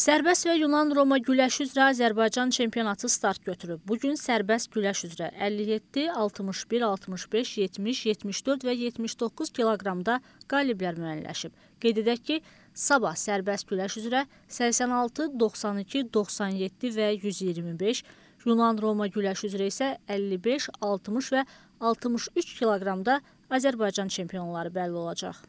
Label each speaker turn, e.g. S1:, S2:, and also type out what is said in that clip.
S1: Sərbəst və Yunan-Roma güləş üzrə Azərbaycan çempionatı start götürüb. Bugün sərbəst güləş üzrə 57, 61, 65, 70, 74 və 79 kiloqramda qaliblər müəyyənləşib. Qeyd edək ki, sabah sərbəst güləş üzrə 86, 92, 97 və 125, Yunan-Roma güləş üzrə isə 55, 60 və 63 kiloqramda Azərbaycan
S2: çempionları bəlli olacaq.